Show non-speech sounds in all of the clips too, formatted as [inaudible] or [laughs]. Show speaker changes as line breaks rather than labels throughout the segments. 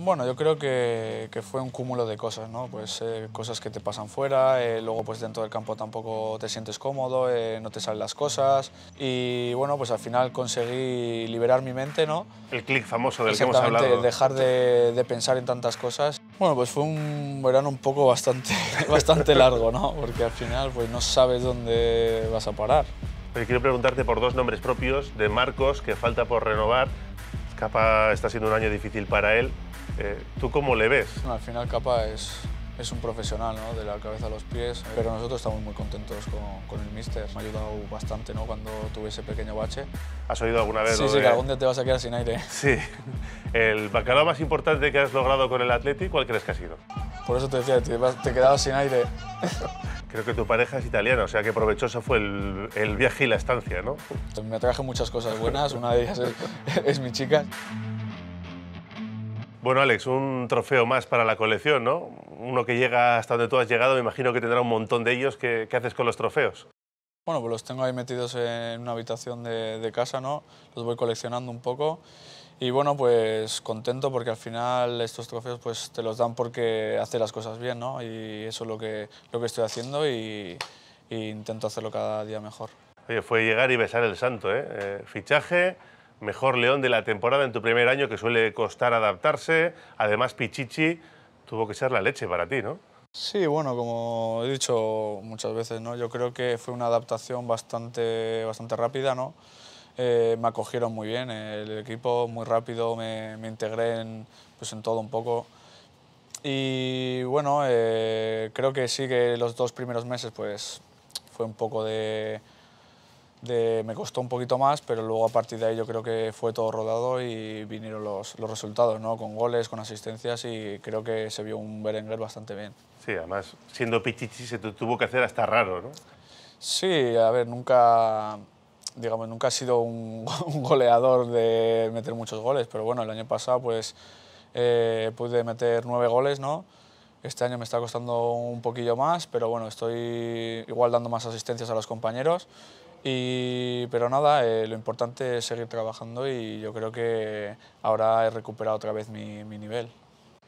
Bueno, yo creo que, fue un cúmulo de cosas, ¿no? Pues eh, cosas que te pasan fuera, eh, luego pues dentro del campo tampoco te sientes cómodo, eh, no te salen las cosas y bueno, pues al final conseguí liberar mi mente, ¿no? El clic famoso del que hemos hablado. dejar de, de, pensar en tantas cosas. Bueno, pues fue un verano un poco bastante, [laughs] bastante largo,
¿no? Porque al final pues no sabes dónde vas a parar. Pero quiero preguntarte por dos nombres propios de Marcos que falta por renovar. Escapa está siendo un año difícil para él. Eh, ¿Tú cómo le ves?
al final Capa es, es un profesional,
De la cabeza a los
pies, pero nosotros estamos muy contentos con, el mister. Me ha ayudado bastante, ¿no? Cuando tuve ese pequeño
bache. ¿Has oído alguna vez? Sí, sí, que algún día te vas a quedar sin aire. [laughs] Sí. ¿El bacalao más importante que has logrado con el Atlético, cuál crees que ha sido?
Por eso te decía, te, te quedabas sin aire.
[laughs] Creo que tu pareja es italiana, o sea que provechoso fue el, viaje y la estancia, ¿no? Me traje muchas cosas buenas, una de ellas es,
[laughs] es mi chica.
Bueno, Alex, un trofeo más para la colección, ¿no? Uno que llega hasta donde tú has llegado, me imagino que tendrá un montón de ellos. ¿Qué, haces con los trofeos?
Bueno, pues los tengo ahí metidos en una habitación de, casa, ¿no? Los voy coleccionando un poco. Y bueno, pues contento porque al final estos trofeos pues te los dan porque hace las cosas bien, ¿no? Y eso es lo que, lo que estoy
haciendo y, intento hacerlo cada día mejor. Oye, fue llegar y besar el santo, eh, eh fichaje, mejor león de la temporada en tu primer año, que suele costar adaptarse. Además, Pichichi tuvo que ser la leche para ti, ¿no?
Sí, bueno, como he dicho muchas veces, ¿no? yo creo que fue una adaptación bastante, bastante rápida. ¿no? Eh, me acogieron muy bien, el equipo muy rápido, me, me integré en, pues en todo un poco. Y bueno, eh, creo que sí que los dos primeros meses pues, fue un poco de, me costó un poquito más, pero luego a partir de ahí yo creo que fue todo rodado y vinieron los, los resultados, ¿no? con goles, con asistencias y creo que se vio un Berenguer bastante bien.
Sí, además, siendo Pichichi se tuvo que hacer hasta raro, ¿no?
Sí, a ver, nunca, digamos, nunca ha sido un, [laughs] goleador de meter muchos goles, pero bueno, el año pasado pues eh, pude meter nueve goles, ¿no? Este año me está costando un poquillo más, pero bueno, estoy igual dando más asistencias a los compañeros y, pero nada, eh, lo importante es seguir trabajando y yo creo que ahora he recuperado otra vez mi, mi,
nivel.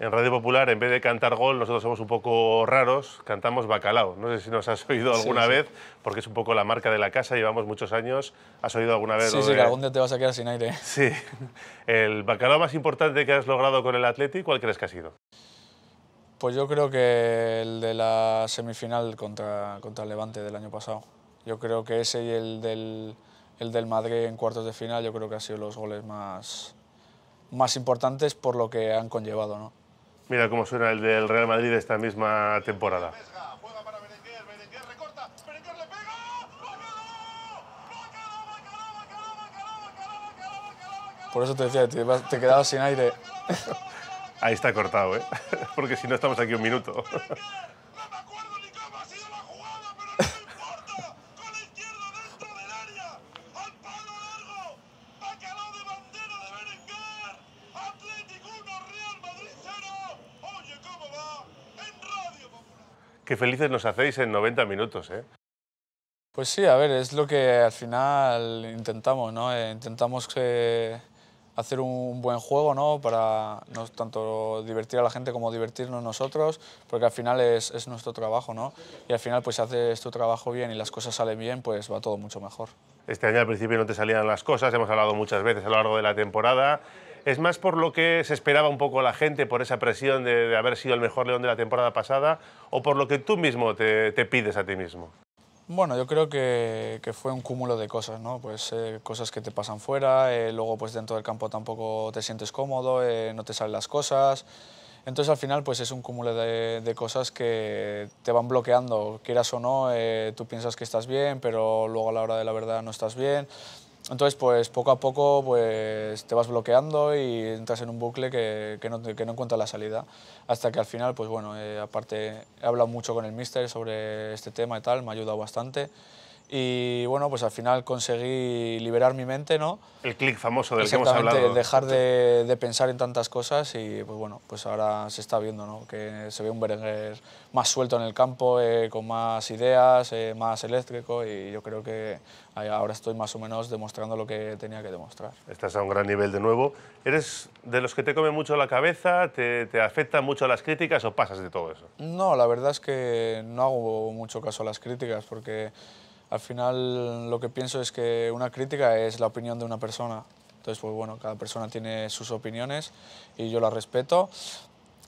En Radio Popular, en vez de cantar gol, nosotros somos un poco raros, cantamos bacalao. No sé si nos has oído alguna vez, porque es un poco la marca de la casa, llevamos muchos años. ¿Has oído alguna vez? Sí, sí, algún
día te vas a quedar sin aire. [laughs]
Sí. ¿El bacalao más importante que has logrado con el Atlético cuál crees que ha sido?
Pues yo creo que el de la semifinal contra, contra Levante del año pasado. Yo creo que ese y el del, el del Madrid en cuartos de final, yo creo que han sido los goles más, más importantes por lo que han
conllevado. ¿no? Mira cómo suena el del Real Madrid esta misma temporada. Por eso te decía, te, te quedabas sin aire. Ahí está cortado, ¿eh? Porque si no estamos aquí un minuto. Qué felices nos hacéis en 90 minutos, ¿eh?
Pues sí, a ver, es lo que al final intentamos, ¿no? Eh, intentamos eh, hacer un buen juego, ¿no? Para no tanto divertir a la gente como divertirnos nosotros, porque al final es, nuestro trabajo, ¿no? Y
al final, pues si haces tu trabajo bien y las cosas salen bien, pues va todo mucho mejor. Este año al principio no te salían las cosas, hemos hablado muchas veces a lo largo de la temporada es más por lo que se esperaba un poco la gente, por esa presión de, haber sido el mejor león de la temporada pasada, o por lo que tú mismo te, pides a ti mismo?
Bueno, yo creo que, fue un cúmulo de cosas, ¿no? Pues eh, cosas que te pasan fuera, eh, luego pues dentro del campo tampoco te sientes cómodo, eh, no te salen las cosas. Entonces al final pues es un cúmulo de cosas que te van bloqueando, quieras o no, tú piensas que estás bien, pero luego a la hora de la verdad no estás bien. Entonces, pues poco a poco pues, te vas bloqueando y entras en un bucle que, no, que la salida. Hasta que al final, pues bueno, eh, aparte he hablado mucho con el mister sobre este tema y tal, me ha ayudado bastante y bueno, pues al final conseguí liberar mi mente, ¿no? El clic famoso del que hemos hablado. dejar de, de, pensar en tantas cosas y pues bueno, pues ahora se está viendo, ¿no? Que se ve un Berenguer más suelto en el campo, eh, con más ideas, eh, más eléctrico y yo creo que ahora estoy más o menos demostrando lo que tenía que demostrar.
Estás a un gran nivel de nuevo. ¿Eres de los que te come mucho la cabeza, te, te afectan mucho las críticas o pasas de todo eso?
No, la verdad es que no hago mucho caso a las críticas porque al final lo que pienso es que una crítica es la opinión de una persona. Entonces, pues bueno, cada persona tiene sus opiniones y yo las respeto.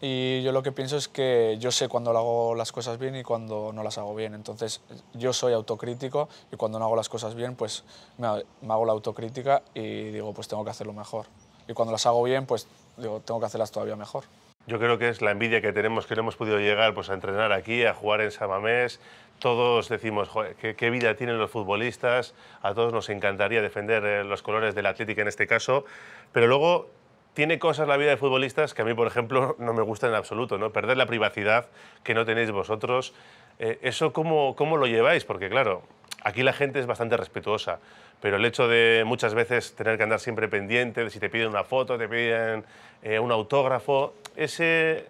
Y yo lo que pienso es que yo sé cuando hago las cosas bien y cuando no las hago bien. Entonces, yo soy autocrítico y cuando no hago las cosas bien, pues me hago la autocrítica y digo, pues tengo que hacerlo mejor. Y cuando las hago bien, pues digo, tengo que hacerlas todavía
mejor. Yo creo que es la envidia que tenemos, que no hemos podido llegar pues, a entrenar aquí, a jugar en Samamés, todos decimos, ¿qué, vida tienen los futbolistas, a todos nos encantaría defender eh, los colores de la Atlético en este caso, pero luego tiene cosas la vida de futbolistas que a mí, por ejemplo, [laughs] no me gustan en absoluto, ¿no? Perder la privacidad que no tenéis vosotros, eh, ¿eso cómo, cómo lo lleváis? Porque claro, aquí la gente es bastante respetuosa, pero el hecho de muchas veces tener que andar siempre pendiente de si te piden una foto, te piden eh, un autógrafo, ese,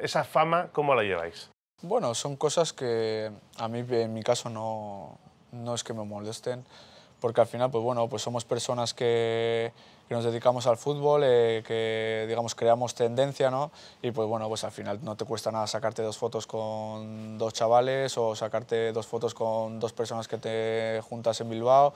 esa fama, ¿cómo la lleváis?
Bueno, son cosas que a mí en mi caso no, no es que me molesten, porque al final, pues bueno, pues somos personas que, nos dedicamos al fútbol, eh, que digamos creamos tendencia, ¿no? Y pues bueno, pues al final no te cuesta nada sacarte dos fotos con dos chavales o sacarte dos fotos con dos personas que te juntas en Bilbao.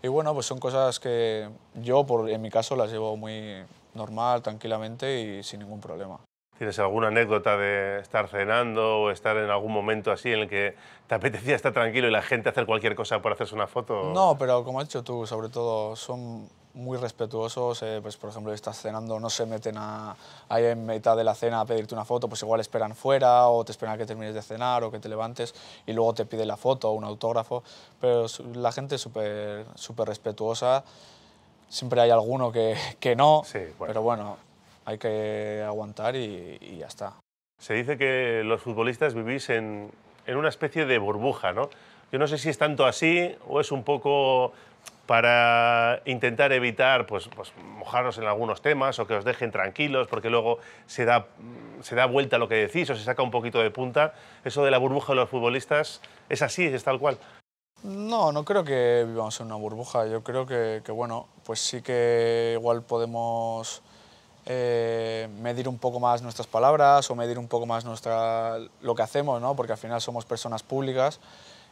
Y bueno, pues son cosas que yo, por, en mi caso, las llevo muy normal, tranquilamente y sin ningún
problema. ¿Tienes alguna anécdota de estar cenando o estar en algún momento así en el que te apetecía estar tranquilo y la gente hacer cualquier cosa por hacerse una foto? No,
pero como has dicho tú, sobre todo son muy respetuosos, eh, pues por ejemplo, estás cenando, no se meten a, ahí en mitad de la cena a pedirte una foto, pues igual esperan fuera o te esperan a que termines de cenar o que te levantes y luego te pide la foto o un autógrafo, pero la gente es súper respetuosa, siempre hay alguno que, no, sí, pero bueno hay que aguantar
y, ya está. Se dice que los futbolistas vivís en, una especie de burbuja, ¿no? Yo no sé si es tanto así o es un poco para intentar evitar pues, pues, mojaros en algunos temas o que os dejen tranquilos porque luego se da, se da vuelta lo que decís o se saca un poquito de punta. Eso de la burbuja de los futbolistas, ¿es así? ¿Es tal cual? No, no creo que vivamos en una burbuja. Yo creo que, que
bueno, pues sí que igual podemos eh, medir un poco más nuestras palabras o medir un poco más nuestra, lo que hacemos, ¿no? porque al final somos personas públicas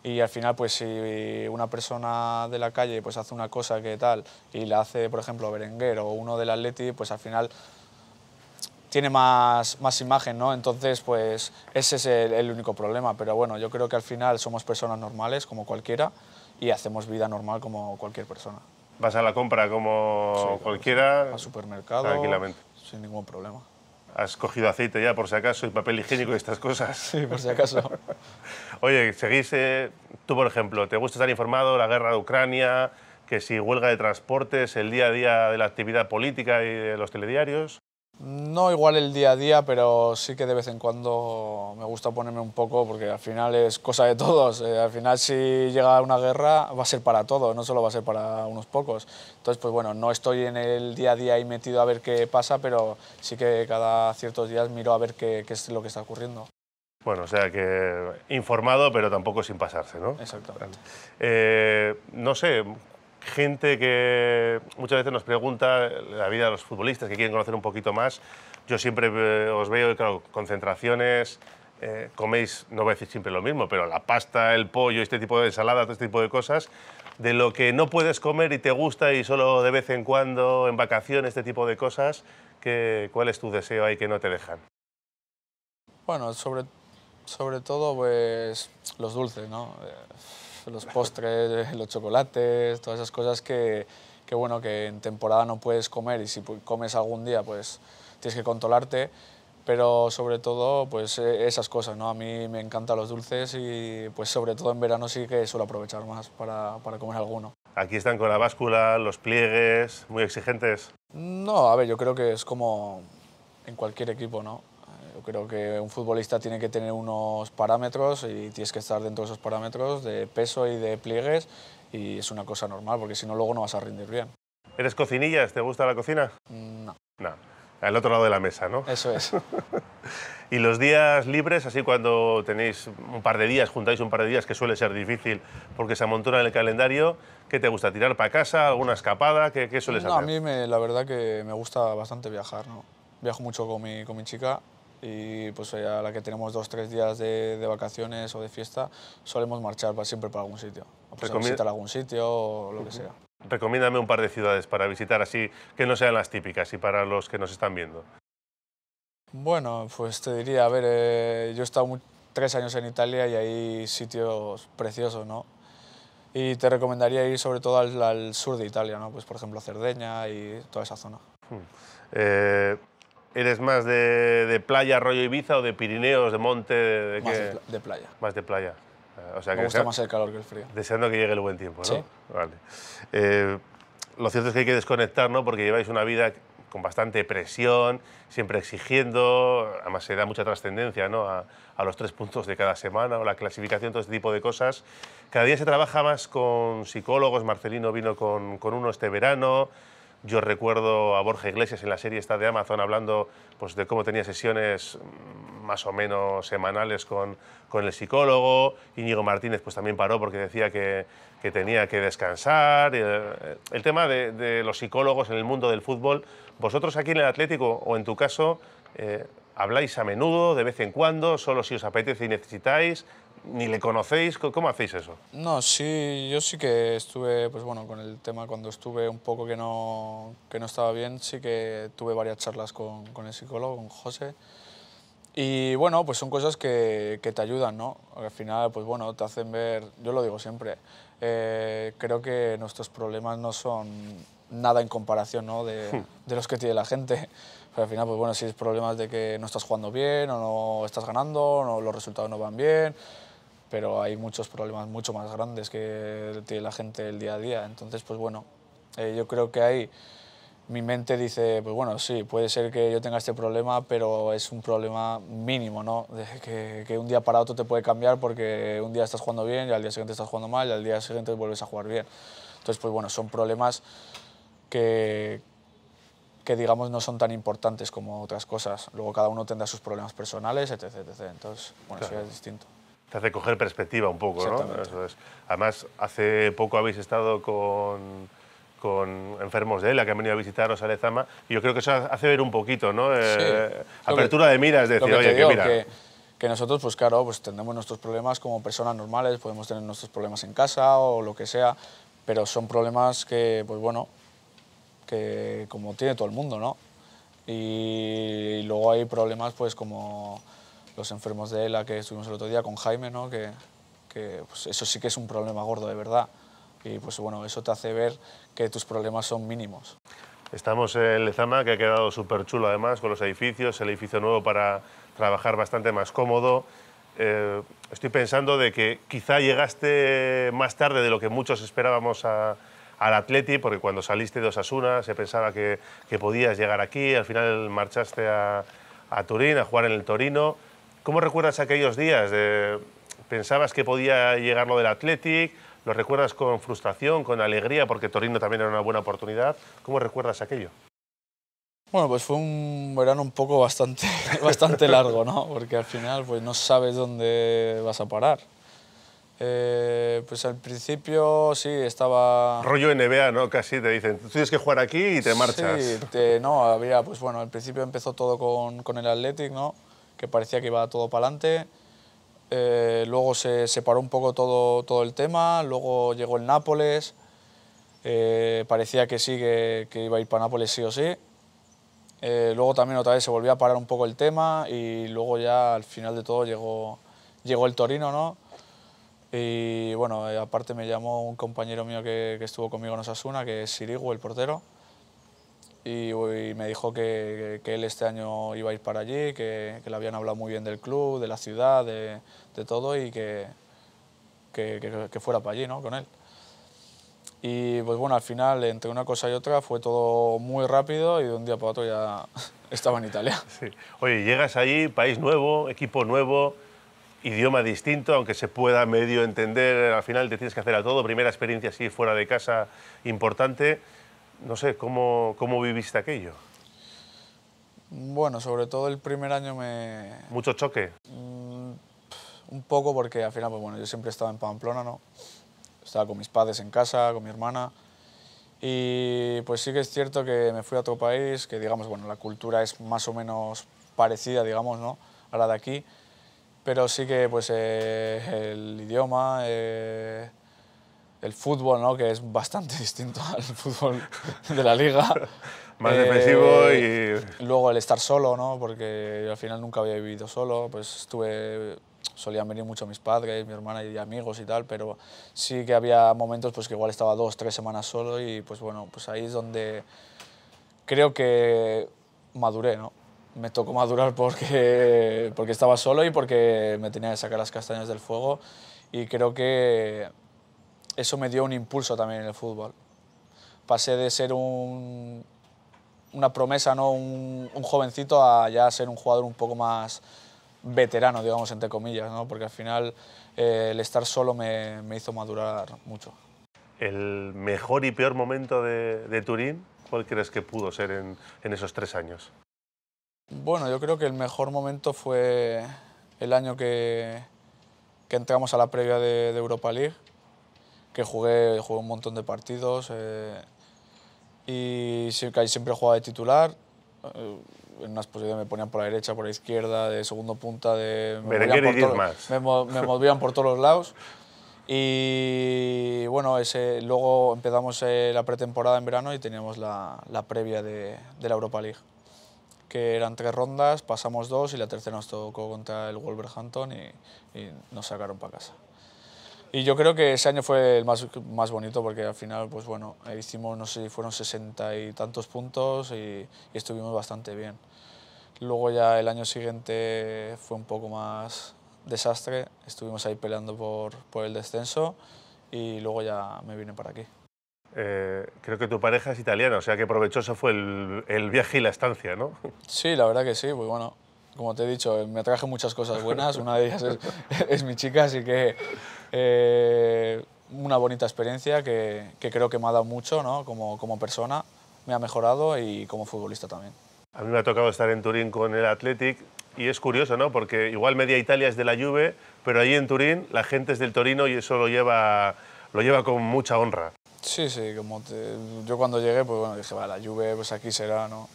y al final pues si una persona de la calle pues hace una cosa que tal y la hace por ejemplo Berenguer o uno del Atleti pues al final tiene más, imagen, ¿no? Entonces, pues ese es el, único problema. Pero bueno, yo creo que al final somos personas normales, como cualquiera, y hacemos vida normal como cualquier persona
vas a la compra como cualquiera. Al supermercado. Tranquilamente. Sin ningún problema. Has cogido aceite ya, por si acaso, y papel higiénico y estas cosas. Sí, por si acaso. [laughs] Oye, seguís, eh, tú por ejemplo, ¿te gusta estar informado de la guerra de Ucrania, que si huelga de transportes, el día a día de la actividad política y de los telediarios? No igual el
día a día, pero sí que de vez en cuando me gusta ponerme un poco, porque al final es cosa de todos. Eh, al final si llega una guerra va a ser para todos, no solo va a ser para unos pocos. Entonces, pues bueno, no estoy en el día a día ahí metido a ver qué pasa, pero sí que cada ciertos días miro a ver qué, es lo que está ocurriendo.
Bueno, o sea que informado, pero tampoco sin pasarse, ¿no? Exactamente. Eh, no sé, gente que muchas veces nos pregunta la vida de los futbolistas, que quieren conocer un poquito más. Yo siempre eh, os veo, claro, concentraciones, eh, coméis, no voy a decir siempre lo mismo, pero la pasta, el pollo, este tipo de ensaladas, este tipo de cosas, de lo que no puedes comer y te gusta y solo de vez en cuando, en vacaciones, este tipo de cosas, que, ¿cuál es tu deseo ahí que no te dejan?
Bueno, sobre sobre todo pues los dulces, ¿no? Eh, los postres, [laughs] los chocolates, todas esas cosas que, bueno, que en temporada no puedes comer y si comes algún día pues tienes que controlarte, pero sobre todo pues e-, esas cosas, ¿no? A mí me encantan los dulces y pues sobre todo en verano sí que suelo aprovechar más para, para comer alguno.
Aquí están con la báscula, los pliegues, muy exigentes. No, a ver, yo creo que es como en cualquier
equipo, ¿no? creo que un futbolista tiene que tener unos parámetros y tienes que estar dentro de esos parámetros de peso y de pliegues y es una cosa normal porque si no luego no vas a rendir bien.
¿Eres cocinillas? ¿Te gusta la cocina? Mm, no. No. Al otro lado de la mesa, ¿no? Eso es. [laughs] y los días libres, así cuando tenéis un par de días, juntáis un par de días, que suele ser difícil porque se amontona en el calendario, ¿qué te gusta? ¿Tirar para casa? ¿Alguna escapada? ¿Qué, qué sueles no, A mí
la verdad que me gusta bastante viajar, ¿no? Viajo mucho con mi, con mi chica y pues eh, a la que tenemos dos tres días de, vacaciones o de fiesta solemos marchar para, siempre para algún sitio, a visitar algún sitio o lo que sea.
Recomiéndame un par de ciudades para visitar así que no sean las típicas y para los que nos están viendo.
Bueno, pues te diría, a ver, eh, yo he estado tres años en Italia y hay sitios preciosos, ¿no? Y te recomendaría ir sobre todo al, sur de Italia, ¿no? Pues
por ejemplo Cerdeña y toda esa zona. Hmm. Eh, ¿Eres más de, playa, arroyo Ibiza o de Pirineos, de monte? De, más de playa. Más de playa. Eh, o sea, que Me gusta más el calor que el frío. Deseando que llegue el buen tiempo, ¿no? Vale. Eh, lo cierto es que hay que desconectar, ¿no? Porque lleváis una vida con bastante presión, siempre exigiendo, además se da mucha trascendencia ¿no? a, los tres puntos de cada semana o la clasificación, todo este tipo de cosas. Cada día se trabaja más con psicólogos, Marcelino vino con uno este verano, yo recuerdo a Borja Iglesias en la serie esta de Amazon hablando pues, de cómo tenía sesiones más o menos semanales con, el psicólogo. Íñigo Martínez pues, también paró porque decía que, tenía que descansar. Eh, eh, el, tema de, los psicólogos en el mundo del fútbol, vosotros aquí en el Atlético o en tu caso, eh, ¿habláis a menudo, de vez en cuando, solo si os apetece y necesitáis? ni le conocéis, ¿cómo hacéis eso?
No, sí, yo sí que estuve, pues bueno, con el tema cuando estuve un poco que no, que no estaba bien, sí que tuve varias charlas con, el psicólogo, con José, y bueno, pues son cosas que, te ayudan, ¿no? Al final, pues bueno, te hacen ver, yo lo digo siempre, eh, creo que nuestros problemas no son nada en comparación ¿no? Hmm. de, los que tiene la gente. Pero al final, pues bueno, si es problemas de que no estás jugando bien o no estás ganando, o los resultados no van bien, pero hay muchos problemas mucho más grandes que tiene la gente el día a día. Entonces, pues bueno, eh, yo creo que ahí mi mente dice, pues bueno, sí, puede ser que yo tenga este problema, pero es un problema mínimo, ¿no? De que, un día para otro te puede cambiar porque un día estás jugando bien y al día siguiente estás jugando mal y al día siguiente vuelves a jugar bien. Entonces, pues bueno, son problemas que, que digamos no son tan importantes como otras cosas. Luego cada uno tendrá sus problemas personales, etc. etc. Entonces, bueno, eso es distinto
te hace coger perspectiva un poco, ¿no? Además, hace poco habéis estado con, con enfermos de él, que han venido a visitaros a Lezama, y yo creo que eso hace ver un poquito, ¿no? Eh, apertura de miras, decir, oye, que mira... Que,
que nosotros, pues claro, pues tenemos nuestros problemas como personas normales, podemos tener nuestros problemas en casa o lo que sea, pero son problemas que, pues bueno, que como tiene todo el mundo, ¿no? y luego hay problemas, pues como los enfermos de ELA que estuvimos el otro día con Jaime, ¿no? que, que pues eso sí que es un problema gordo de verdad. Y pues bueno, eso te hace ver que tus problemas
son mínimos. Estamos en Lezama, que ha quedado súper chulo además, con los edificios, el edificio nuevo para trabajar bastante más cómodo. Eh, estoy pensando de que quizá llegaste más tarde de lo que muchos esperábamos al Atleti, porque cuando saliste de Osasuna se pensaba que, que podías llegar aquí, al final marchaste a, a Turín a jugar en el Torino. ¿Cómo recuerdas aquellos días? ¿Pensabas que podía llegar lo del Athletic? ¿Lo recuerdas con frustración, con alegría, porque Torino también era una buena oportunidad? ¿Cómo recuerdas aquello?
Bueno, pues fue un verano un poco bastante, [laughs] bastante largo, ¿no? Porque al final pues no sabes dónde vas a parar. Eh, pues al principio sí, estaba...
Rollo NBA, ¿no? Casi te dicen, tú tienes que jugar aquí y te marchas.
Sí, no, había, pues bueno, al principio empezó todo con, con el Athletic, ¿no? que parecía que iba todo para adelante. Eh, luego se separó un poco todo, todo el tema, luego llegó el Nápoles, eh, parecía que sí, que, iba a ir para Nápoles sí o sí. Eh, luego también otra vez se volvió a parar un poco el tema y luego ya al final de todo llegó, llegó el Torino, ¿no? Y bueno, aparte me llamó un compañero mío que, estuvo conmigo en Osasuna, que es Sirigu, el portero, y, me dijo que, él este año iba a ir para allí, que, le habían hablado muy bien del club, de la ciudad, de, todo y que, que, fuera para allí ¿no? con él. Y pues bueno, al final, entre una cosa y otra, fue todo muy rápido y de un día para otro ya [laughs] estaba en Italia. Sí.
Oye, llegas allí, país nuevo, equipo nuevo, idioma distinto, aunque se pueda medio entender, al final te tienes que hacer a todo, primera experiencia así fuera de casa importante. No sé, ¿cómo, cómo viviste aquello?
Bueno, sobre todo el primer año me...
¿Mucho choque?
Mm, un poco porque al final, pues bueno, yo siempre estaba en Pamplona, ¿no? Estaba con mis padres en casa, con mi hermana. Y pues sí que es cierto que me fui a otro país, que digamos, bueno, la cultura es más o menos parecida, digamos, ¿no? A la de aquí. Pero sí que pues eh, el idioma... Eh, el fútbol, ¿no? que es bastante [laughs] distinto al fútbol de la liga. [laughs] Más defensivo eh, y... Luego el estar solo, ¿no? porque yo al final nunca había vivido solo, pues estuve solían venir mucho mis padres, mi hermana y amigos y tal, pero sí que había momentos pues que igual estaba dos, tres semanas solo y pues bueno, pues ahí es donde creo que maduré, ¿no? Me tocó madurar porque, porque estaba solo y porque me tenía que sacar las castañas del fuego y creo que eso me dio un impulso también en el fútbol. Pasé de ser una promesa, ¿no? Un, jovencito, a ya ser un jugador un poco más veterano, digamos, entre comillas, ¿no? porque al final eh, el estar solo me, hizo madurar mucho.
¿El mejor y peor momento de, Turín, cuál crees que pudo ser en, esos tres años?
Bueno, yo creo que el mejor momento fue el año que, que entramos a la previa de Europa League, que jugué, jugué un montón de partidos eh, y siempre jugaba de titular. Eh, en unas posiciones me ponían por la derecha, por la izquierda, de segundo punta, de, me, movían por, Me, movían por todos los lados. Y bueno, luego empezamos eh, la pretemporada en verano y teníamos la, previa de, la Europa League, que eran tres rondas, pasamos dos y la tercera nos tocó contra el Wolverhampton y, y nos sacaron para casa. Y yo creo que ese año fue el más, más bonito porque al final, pues bueno, hicimos, no sé, fueron sesenta y tantos puntos y, estuvimos bastante bien. Luego ya el año siguiente fue un poco más desastre, estuvimos ahí peleando por, por el descenso y luego ya me vine para aquí.
Eh, creo que tu pareja es italiana, o sea que provechoso fue el, el viaje y la estancia, ¿no? Sí, la verdad que sí, pues bueno, como te
he dicho, me traje muchas cosas buenas, una de ellas es [laughs] mi chica, así que eh, una bonita experiencia que, creo que me ha dado mucho ¿no? como, como persona, me ha mejorado y como futbolista también.
A mí me ha tocado estar en Turín con el Athletic y es curioso, ¿no? Porque igual media Italia es de la Juve, pero allí en Turín la gente es del Torino y eso lo lleva, lo lleva con mucha honra.
Sí, sí, como yo cuando llegué, pues bueno, dije, va, la Juve, pues aquí será, ¿no?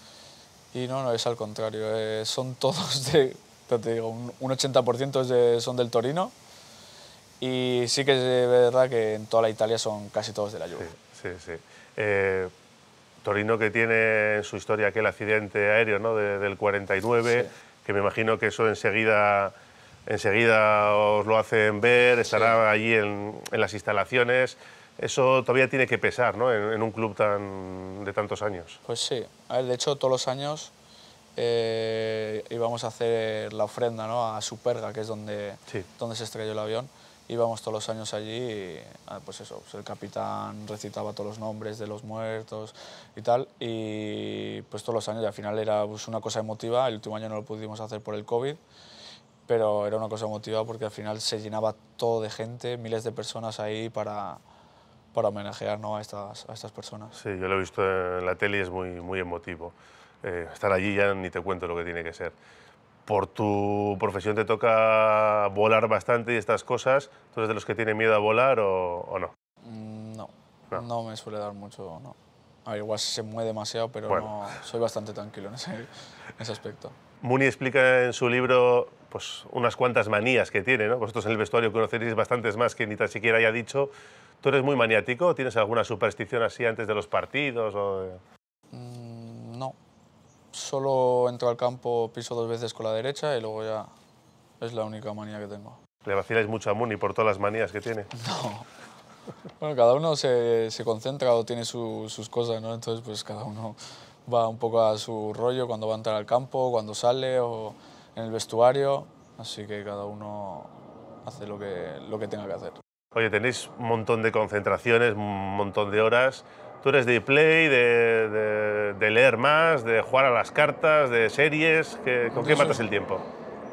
Y no, no, es al contrario, eh, son todos de, te digo, un, un 80% de, son del Torino, y sí que es verdad que en toda la Italia son casi todos de la Juve. Sí, sí.
Eh, Torino que tiene en su historia aquel accidente aéreo ¿no? del 49, que me imagino que eso enseguida, enseguida os lo hacen ver, estará allí en, en, las instalaciones. Eso todavía tiene que pesar ¿no? en, un club tan, de tantos años.
Pues sí. A ver, de hecho, todos los años eh, íbamos a hacer la ofrenda ¿no? a Superga, que es donde, donde se estrelló el avión íbamos todos los años allí ah, pues eso, pues el capitán recitaba todos los nombres de los muertos y tal, y pues todos los años, y al final era pues, una cosa emotiva, el último año no lo pudimos hacer por el COVID, pero era una cosa emotiva porque al final se llenaba todo de gente, miles de personas ahí para, para homenajear ¿no? a, estas, a estas personas.
Sí, yo lo he visto en la tele y es muy, muy emotivo. Eh, estar allí ya ni te cuento lo que tiene que ser por tu profesión te toca volar bastante y estas cosas. ¿Tú eres de los que tiene miedo a volar o, mm, no? no? no? me suele dar mucho, no. A ah, ver,
igual se mueve demasiado, pero no, soy bastante tranquilo en ese, aspecto.
Muni explica en su libro pues, unas cuantas manías que tiene. ¿no? Vosotros en el vestuario conoceréis bastantes más que ni tan siquiera haya dicho. ¿Tú eres muy maniático? ¿Tienes alguna superstición así antes de los partidos? O Solo
entro al campo, piso dos veces con la derecha y luego ya es la única manía que tengo.
¿Le vaciláis mucho a Muni por todas las manías que tiene? [laughs] No.
Bueno, cada uno se, se concentra o tiene sus cosas, ¿no? Entonces, pues cada uno va un poco a su rollo cuando va a entrar al campo, cuando sale o en el vestuario. Así que cada uno hace lo que, lo que tenga que hacer.
Oye, tenéis un montón de concentraciones, un montón de horas. Tú eres de play, de, leer más, de jugar a las cartas, de series. ¿Con qué matas el tiempo?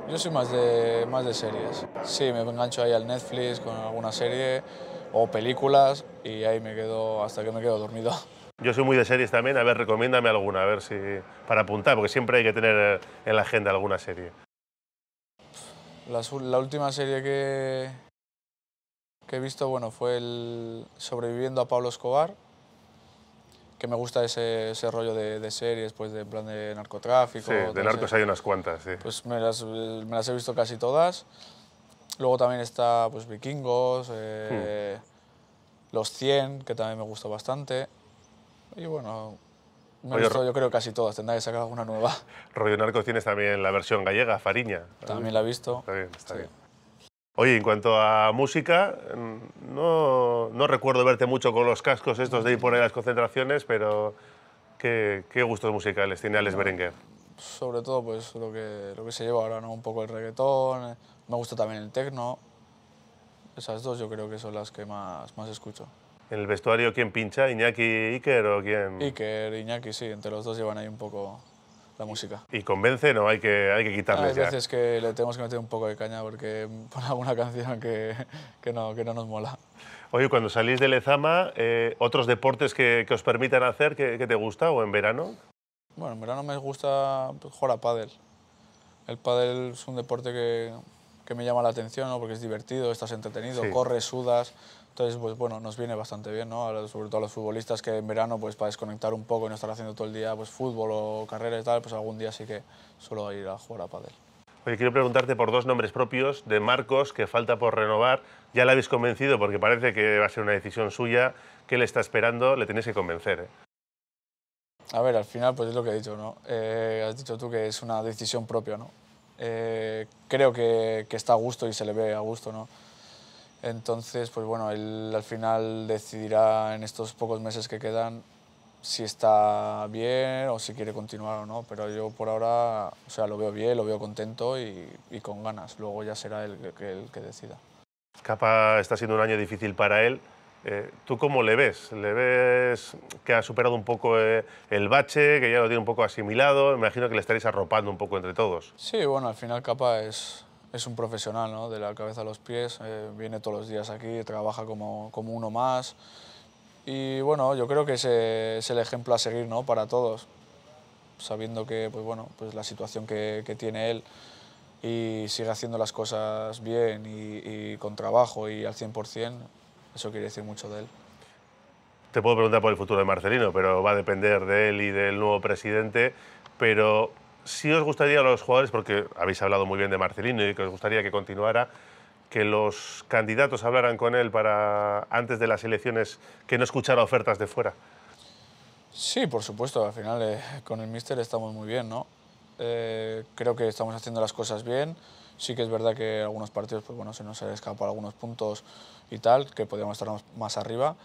Yo soy más de, más de series. Sí, me engancho ahí al Netflix con alguna
serie o películas y ahí me quedo hasta que me quedo dormido. Yo soy muy de series también, a ver, recomiéndame alguna, a ver si. para apuntar, porque siempre hay que tener eh, en la agenda alguna serie.
La, última serie que, que he visto, bueno, fue el Sobreviviendo a Pablo Escobar que me gusta ese, ese rollo de, series, pues de plan de narcotráfico. Sí, de narcos
hay unas cuantas, sí. Pues
me las, he visto casi todas. Luego también está pues Vikingos, eh, hmm. Los 100, que también me gustó bastante. Y bueno,
me he visto, yo creo casi todas, tendrá que sacar alguna nueva. Rollo Narcos tienes también la versión gallega, Fariña. También la he visto. Está bien, está bien. Oye, en cuanto a música, mm, no, no, recuerdo verte mucho con los cascos estos de ir ahí poner las concentraciones, pero ¿qué, qué gustos musicales tiene Alex Berenguer?
Sobre todo pues lo que, lo que se lleva ahora, ¿no? Un poco el reggaetón, eh, me gusta también el techno. Esas dos yo creo que son las que más, más escucho.
¿En el vestuario quién pincha? ¿Iñaki, Iker o quién? Iker, Iñaki, sí, entre
los dos llevan ahí un poco la música.
Y convence, no hay que, hay que quitarle. Hay veces
que le tenemos que meter un poco de caña porque [laughs] pone alguna canción que, que, no, que no
nos mola. Oye, cuando salís de Lezama, eh, ¿otros deportes que, que, os permitan hacer que, te gusta o en verano?
Bueno, en verano me gusta jugar a pádel. El pádel es un deporte que, me llama la atención ¿no? porque es divertido, estás entretenido, corres, sudas, entonces, pues bueno, nos viene bastante bien, ¿no? sobre todo a los futbolistas que en verano, pues para desconectar un poco y no estar haciendo todo el día pues, fútbol o carreras y tal, pues algún día sí que suelo ir a jugar a pádel.
Oye, quiero preguntarte por dos nombres propios de Marcos que falta por renovar. Ya la habéis convencido porque parece que va a ser una decisión suya. ¿Qué le está esperando? Le tenéis que convencer. ¿eh?
A ver, al final, pues es lo que he dicho, ¿no? Eh, has dicho tú que es una decisión propia, ¿no? Eh, creo que, que, está a gusto y se le ve a gusto, ¿no? Entonces, pues bueno, él al final decidirá en estos pocos meses que quedan si está bien o si quiere continuar o no, pero yo por ahora o sea, lo veo bien, lo veo
contento y, con ganas. Luego ya será el que, decida. Capa está siendo un año difícil para él. Eh, ¿Tú cómo le ves? ¿Le ves que ha superado un poco eh, el bache, que ya lo tiene un poco asimilado? Me imagino que le estaréis arropando un poco entre todos. Sí,
bueno, al final Capa es es un profesional, ¿no? de la cabeza a los pies, eh, viene todos los días aquí, trabaja como, como, uno más y bueno, yo creo que es eh, el ejemplo a seguir ¿no? para todos, sabiendo que pues, bueno, pues la situación que, tiene él y sigue haciendo las cosas bien y, y con trabajo y al 100%, eso quiere decir mucho de él.
Te puedo preguntar por el futuro de Marcelino, pero va a depender de él y del nuevo presidente, pero si os gustaría a los jugadores, porque habéis hablado muy bien de Marcelino y que os gustaría que continuara, que los candidatos hablaran con él para antes de las elecciones, que no escuchara ofertas de fuera. Sí,
por supuesto. Al final eh, con el míster estamos muy bien, ¿no? Eh, creo que estamos haciendo las cosas bien. Sí que es verdad que algunos partidos, pues bueno, se nos escapan algunos puntos y tal, que podríamos estar más arriba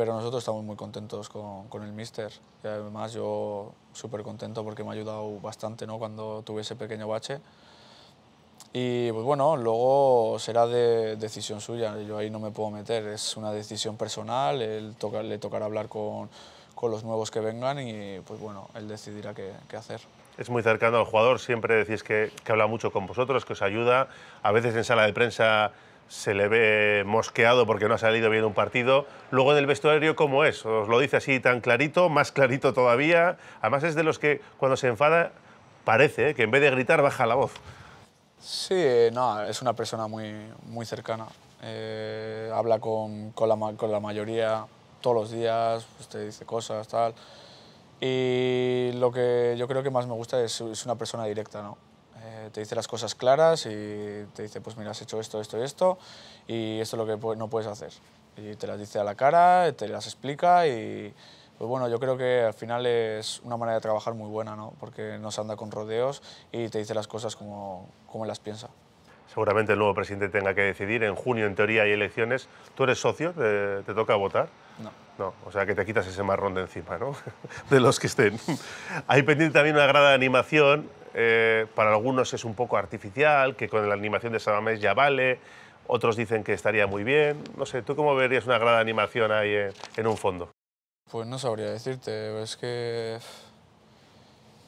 pero nosotros estamos muy contentos con, el míster. Y además yo súper contento porque me ha ayudado bastante ¿no? cuando tuve ese pequeño bache. Y pues bueno, luego será de decisión suya, yo ahí no me puedo meter, es una decisión personal, le tocará hablar con, con, los nuevos que vengan y pues bueno, él decidirá qué, qué hacer.
Es muy cercano al jugador, siempre decís que, que habla mucho con vosotros, que os ayuda, a veces en sala de prensa se le ve mosqueado porque no ha salido bien un partido. Luego en el vestuario, ¿cómo es? Os lo dice así tan clarito, más clarito todavía. Además es de los que cuando se enfada parece ¿eh? que en vez de gritar baja la voz. Sí, no, es una persona muy, muy cercana.
Eh, habla con, la, con, la, mayoría todos los días, usted pues, dice cosas, tal. Y lo que yo creo que más me gusta es, es una persona directa, ¿no? Eh, te dice las cosas claras y te dice, pues mira, has hecho esto, esto y esto, y esto es lo que no puedes hacer. Y te las dice a la cara, eh, te las explica y, pues bueno, yo creo que al final es una manera de trabajar muy buena, ¿no? Porque no se anda con rodeos y te dice las cosas como,
como las piensa seguramente el nuevo presidente tenga que decidir. En junio, en teoría, hay elecciones. ¿Tú eres socio? ¿Te, toca votar? No. No, o sea que te quitas ese marrón de encima, ¿no? [laughs] de los que estén. hay pendiente también una grada de animación. Eh, para algunos es un poco artificial, que con la animación de Sabamés ya vale. Otros dicen que estaría muy bien. No sé, ¿tú cómo verías una grada de animación ahí en, en un fondo?
Pues no sabría decirte, es que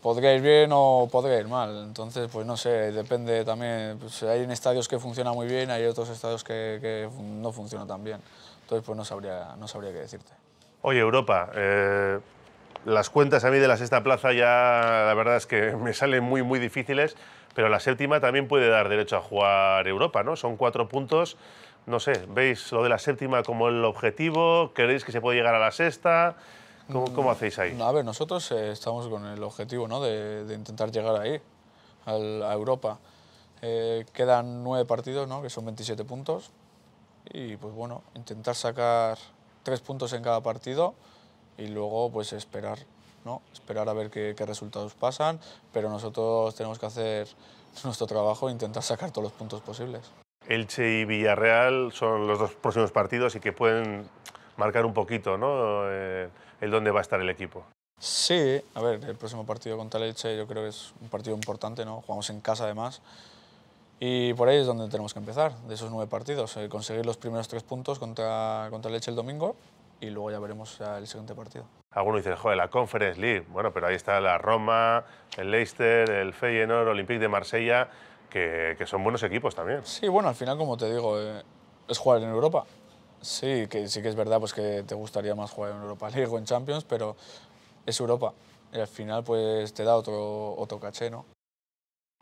podría ir bien
o podría
ir mal. Entonces, pues no sé,
depende también. Pues, hay estadios que funciona muy bien, hay otros estadios que, no funcionan tan bien. Entonces, pues no sabría, no sabría qué decirte.
Oye, Europa, eh, las cuentas a mí de la sexta plaza ya la verdad es que [laughs] me salen muy, muy difíciles, pero la séptima también puede dar derecho a jugar Europa, ¿no? Son cuatro puntos. No sé, ¿veis lo de la séptima como el objetivo? ¿Queréis que se puede llegar a la sexta? ¿Cómo, hacéis ahí? a ver, nosotros eh, estamos con el objetivo ¿no? de, intentar llegar ahí, a Europa.
Eh, quedan nueve partidos, ¿no? que son 27 puntos. Y pues bueno, intentar sacar tres puntos en cada partido y luego pues esperar, ¿no? Esperar a ver qué, qué resultados pasan, pero nosotros tenemos que hacer [laughs] nuestro trabajo e intentar sacar todos los puntos posibles.
Elche y Villarreal son los dos próximos partidos y que pueden marcar un poquito ¿no? Eh, el dónde va a estar el equipo.
Sí, a ver, el próximo partido contra Leche yo creo que es un partido importante, ¿no? Jugamos en casa además. Y por ahí es donde tenemos que empezar, de esos nueve partidos. Eh, conseguir los primeros tres puntos contra, contra Leche el domingo y luego ya veremos el siguiente partido.
Algunos dicen, joder, la Conference League. Bueno, pero ahí está la Roma, el Leicester, el Feyenoord, Olympique de Marsella, que, que son buenos equipos también. Sí, bueno, al final, como te digo, eh, es jugar en Europa.
Sí, que sí que es verdad pues que te gustaría más jugar en Europa League o en Champions, pero es Europa al final pues te da otro, otro caché, ¿no?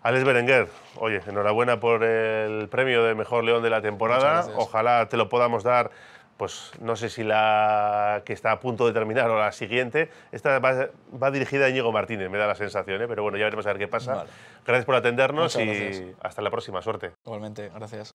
Alex Berenguer, oye, enhorabuena por el premio de mejor león de la temporada. Ojalá te lo podamos dar, pues no sé si la que está a punto de terminar o la siguiente. Esta va, dirigida a Íñigo Martínez, me da la sensación, ¿eh? pero bueno, ya veremos a ver qué pasa. Gracias por atendernos y hasta la próxima. Suerte.
Igualmente, gracias.